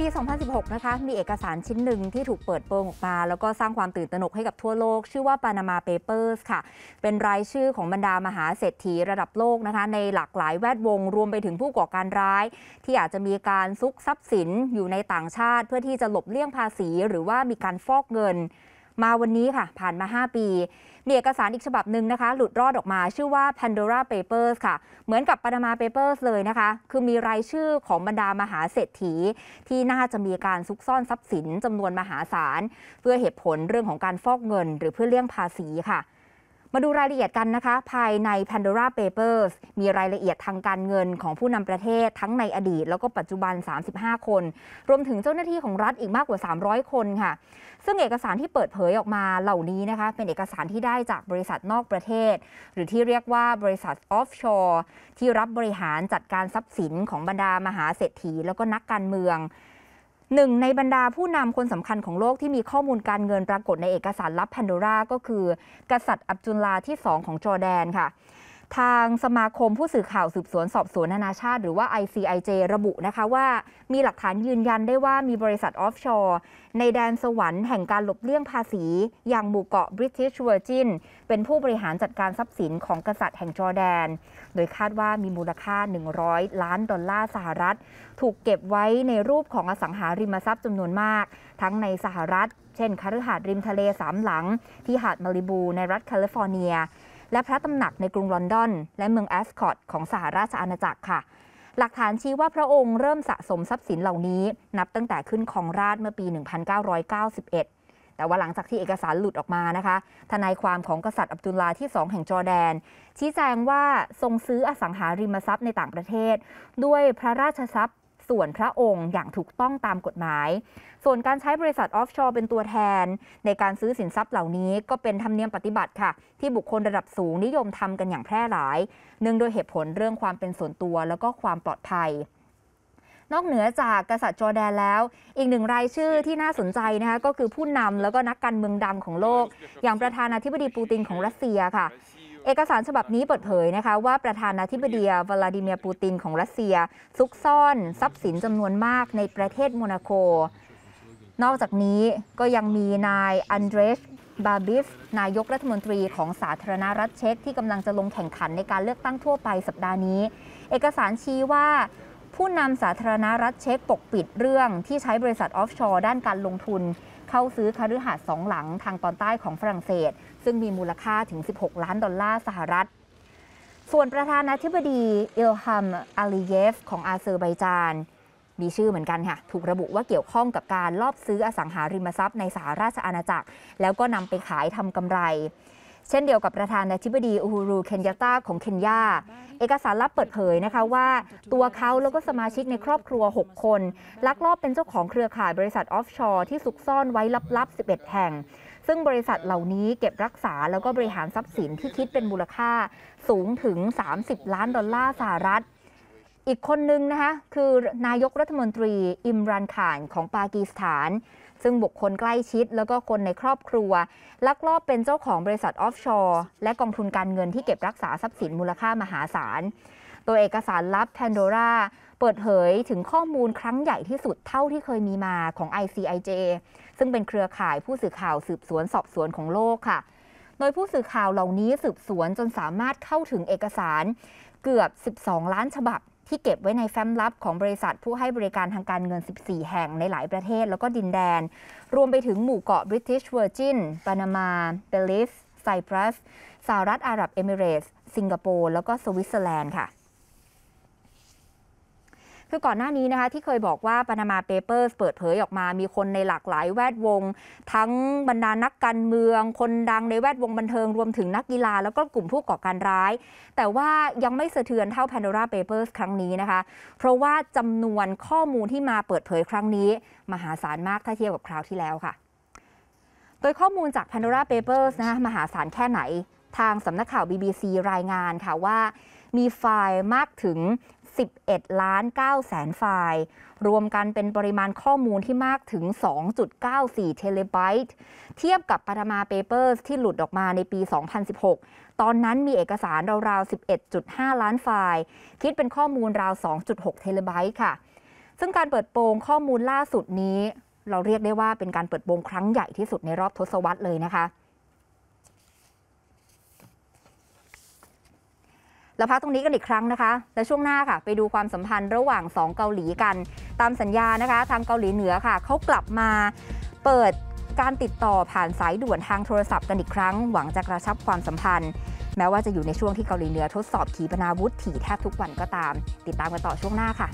ปี 2016 นะคะ มีเอกสารชิ้นหนึ่งที่ถูกเปิดเผยออกมาแล้วก็สร้างความตื่นตระหนกให้กับทั่วโลก ชื่อว่า Panama Papers ค่ะ เป็นรายชื่อของบรรดามหาเศรษฐีระดับโลกนะคะในหลากหลายแวดวง รวมไปถึงผู้ก่อการร้าย ที่อาจจะมีการซุกทรัพย์สินอยู่ในต่างชาติเพื่อที่จะหลบเลี่ยงภาษี หรือว่ามีการฟอกเงินมาวันนี้ค่ะผ่านมา 5 ปี มีเอกสารอีกฉบับหนึ่งนะคะ หลุดรอดออกมาชื่อว่า Pandora Papers ค่ะ เหมือนกับ Panama Papers เลยนะคะ คือมีรายชื่อของบรรดามหาเศรษฐี ที่น่าจะมีการซุกซ่อนทรัพย์สินจำนวนมหาศาลเพื่อเหตุผลเรื่องของการฟอกเงิน หรือเพื่อเลี่ยงภาษีค่ะมาดูรายละเอียดกันนะคะ ภายใน Pandora Papers มีรายละเอียดทางการเงินของผู้นำประเทศทั้งในอดีตแล้วก็ปัจจุบัน 35 คน รวมถึงเจ้าหน้าที่ของรัฐอีกมากกว่า 300 คนค่ะ ซึ่งเอกสารที่เปิดเผยออกมาเหล่านี้นะคะ เป็นเอกสารที่ได้จากบริษัทนอกประเทศ หรือที่เรียกว่าบริษัทออฟชอร์ที่รับบริหารจัดการทรัพย์สินของบรรดามหาเศรษฐี แล้วก็นักการเมืองหนึ่งในบรรดาผู้นำคนสำคัญของโลกที่มีข้อมูลการเงินปรากฏในเอกสารลับแพนโดรา ก็คือ กษัตริย์อับจุลลาที่ 2 ของจอร์แดนค่ะทางสมาคมผู้สื่อข่าวสืบสวนสอบสวนนานาชาติหรือว่า ICIJ ระบุนะคะว่ามีหลักฐานยืนยันได้ว่ามีบริษัทออฟชอร์ ในแดนสวรรค์แห่งการหลบเลี่ยงภาษี อย่างหมู่เกาะบริติชเวอร์จินเป็นผู้บริหารจัดการทรัพย์สินของกษัตริย์แห่งจอร์แดน โดยคาดว่ามีมูลค่า 100 ล้านดอลลาร์สหรัฐ ถูกเก็บไว้ในรูปของอสังหาริมทรัพย์จำนวนมาก ทั้งในสหรัฐ เช่นคฤหาสน์ริมทะเลสามหลัง ที่หาดมาริบูในรัฐแคลิฟอร์เนียและพระตำหนักในกรุงลอนดอน และเมืองแอสคอต ของสหราชอาณาจักรค่ะ หลักฐานชี้ว่าพระองค์เริ่มสะสมทรัพย์สินเหล่านี้ นับตั้งแต่ขึ้นของราชเมื่อปี 1991 แต่ว่าหลังจากที่เอกสารหลุดออกมานะคะ ทนายความของกษัตริย์อับดุลลาที่ 2 แห่งจอร์แดน ชี้แจงว่าทรงซื้ออสังหาริมทรัพย์ในต่างประเทศ ด้วยพระราชทรัพย์ส่วนพระองค์อย่างถูกต้องตามกฎหมาย ส่วนการใช้บริษัทออฟชอร์เป็นตัวแทน ในการซื้อสินทรัพย์เหล่านี้ก็เป็นธรรมเนียมปฏิบัติค่ะ ที่บุคคลระดับสูงนิยมทำกันอย่างแพร่หลายเนื่องโดยเหตุผลเรื่องความเป็นส่วนตัวแล้วก็ความปลอดภัย นอกเหนือจากกษัตริย์จอแดนแล้ว อีกหนึ่งรายชื่อที่น่าสนใจนะคะก็คือผู้นำแล้วก็นักการเมืองดังของโลก อย่างประธานาธิบดีปูตินของรัสเซียค่ะเอกสารฉบับนี้เปิดเผยนะคะว่าประธานาธิบดีวลาดิเมียร์ปูตินของรัสเซีย ซุกซ่อนทรัพย์สินจำนวนมากในประเทศโมนาโก นอกจากนี้ก็ยังมีนายอันเดรสบาบิฟ นายกรัฐมนตรีของสาธารณรัฐเช็กที่กำลังจะลงแข่งขันในการเลือกตั้งทั่วไปสัปดาห์นี้ เอกสารชี้ว่าผู้นำสาธารณรัฐเช็กปกปิดเรื่องที่ใช้บริษัทออฟชอร์ด้านการลงทุน เข้าซื้อคฤหาสน์สองหลังทางตอนใต้ของฝรั่งเศส ซึ่งมีมูลค่าถึง 16 ล้านดอลลาร์สหรัฐ ส่วนประธานาธิบดี อิลฮัมอาลีเยฟ ของอาเซอร์ไบจาน มีชื่อเหมือนกันค่ะถูกระบุว่าเกี่ยวข้องกับการลอบซื้ออสังหาริมทรัพย์ในสหราชอาณาจักร แล้วก็นำไปขายทำกำไรเช่นเดียวกับประธานาธิบดีอูฮูรู เคนยาตาของเคนยา เอกสารลับเปิดเผยนะคะว่า ตัวเขาแล้วก็สมาชิกในครอบครัว 6 คน ลักลอบเป็นเจ้าของเครือข่ายบริษัทออฟชอร์ ที่ซุกซ่อนไว้ลับๆ11 แห่ง ซึ่งบริษัทเหล่านี้เก็บรักษาแล้วก็บริหารทรัพย์สินที่คิดเป็นมูลค่าสูงถึง 30 ล้านดอลลาร์สหรัฐอีกคนนึงนะคะคือนายกรัฐมนตรี อิมรันข่านของปากีสถาน ซึ่งบุคคลใกล้ชิดแล้วก็คนในครอบครัวลักลอบเป็นเจ้าของบริษัทออฟชอร์ และกองทุนการเงินที่เก็บรักษาทรัพย์สินมูลค่ามหาศาล ตัวเอกสารลับแทนโดราเปิดเผยถึงข้อมูลครั้งใหญ่ที่สุดเท่าที่เคยมีมาของ ICIJ ซึ่งเป็นเครือข่ายผู้สื่อข่าวสืบสวนสอบสวนของโลกค่ะ โดยผู้สื่อข่าวเหล่านี้สืบสวนจนสามารถเข้าถึงเอกสารเกือบ 12 ล้านฉบับที่เก็บไว้ในแฟ้มลับของบริษัทผู้ให้บริการทางการเงิน 14 แห่งในหลายประเทศแล้วก็ดินแดน รวมไปถึงหมู่เกาะบริติชเวอร์จิน ปานามา เบลิสไซปรัสสหรัฐอาหรับเอมิเรตส์สิงคโปร์แล้วก็สวิตเซอร์แลนด์ค่ะคือก่อนหน้านี้นะคะที่เคยบอกว่าปานามาเปเปอร์เปิดเผยออกมา มีคนในหลากหลายแวดวง ทั้งบรรดานักการเมือง คนดังในแวดวงบันเทิงรวมถึงนักกีฬา แล้วก็กลุ่มผู้ก่อการร้าย แต่ว่ายังไม่สะเทือนเท่าแพ a n ร o าเปเปอร์ครั้งนี้นะคะ เพราะว่าจำนวนข้อมูลที่มาเปิดเผยครั้งนี้ มหาศาลมากถ้าเทียบกับคราวที่แล้วค่ะ โดยข้อมูลจาก Pandora Papers นะมหาศาลแค่ไหน ทางสำนักข่าว BBC รายงานค่ะว่ามีไฟล์มากถึง 11 ล้าน 9 แสนไฟล์ รวมกันเป็นปริมาณข้อมูลที่มากถึง 2.94เทเลไบต์ เทียบกับป p a มาเปเปอร์สที่หลุดออกมาในปี 2016 ตอนนั้นมีเอกสารราวๆ 11.5 ล้านไฟล์ คิดเป็นข้อมูลราว 2.6เทเลไบต์ค่ะ ซึ่งการเปิดโปงข้อมูลล่าสุดนี้ เราเรียกได้ว่าเป็นการเปิดโปงครั้งใหญ่ที่สุดในรอบทศวรรษเลยนะคะแล้วพักตรงนี้กันอีกครั้งนะคะ และช่วงหน้าค่ะไปดูความสัมพันธ์ระหว่าง 2 เกาหลีกันตามสัญญานะคะทางเกาหลีเหนือค่ะเขากลับมา เปิดการติดต่อผ่านสายด่วนทางโทรศัพท์กันอีกครั้ง หวังจะกระชับความสัมพันธ์ แม้ว่าจะอยู่ในช่วงที่เกาหลีเหนือทดสอบขีปนาวุธถี่แทบทุกวันก็ตาม ติดตามกันต่อช่วงหน้าค่ะ